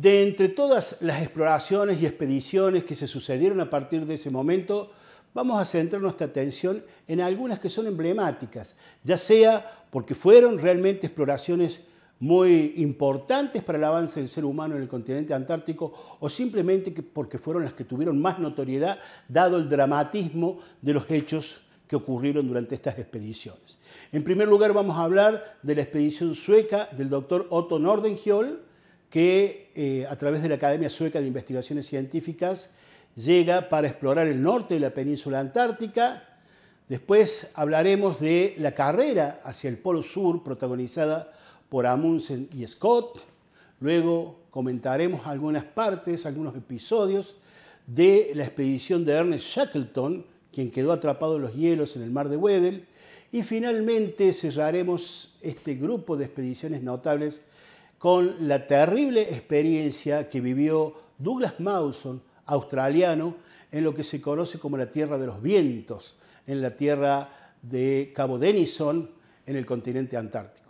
De entre todas las exploraciones y expediciones que se sucedieron a partir de ese momento, vamos a centrar nuestra atención en algunas que son emblemáticas, ya sea porque fueron realmente exploraciones muy importantes para el avance del ser humano en el continente antártico o simplemente porque fueron las que tuvieron más notoriedad dado el dramatismo de los hechos que ocurrieron durante estas expediciones. En primer lugar vamos a hablar de la expedición sueca del doctor Otto Nordengiol, que eh, a través de la Academia Sueca de Investigaciones Científicas llega para explorar el norte de la península antártica. Después hablaremos de la carrera hacia el Polo Sur protagonizada por Amundsen y Scott. Luego comentaremos algunas partes, algunos episodios de la expedición de Ernest Shackleton, quien quedó atrapado en los hielos en el mar de Weddell. Y finalmente cerraremos este grupo de expediciones notables con la terrible experiencia que vivió Douglas Mawson, australiano, en lo que se conoce como la Tierra de los Vientos, en la Tierra de Cabo Denison, en el continente antártico.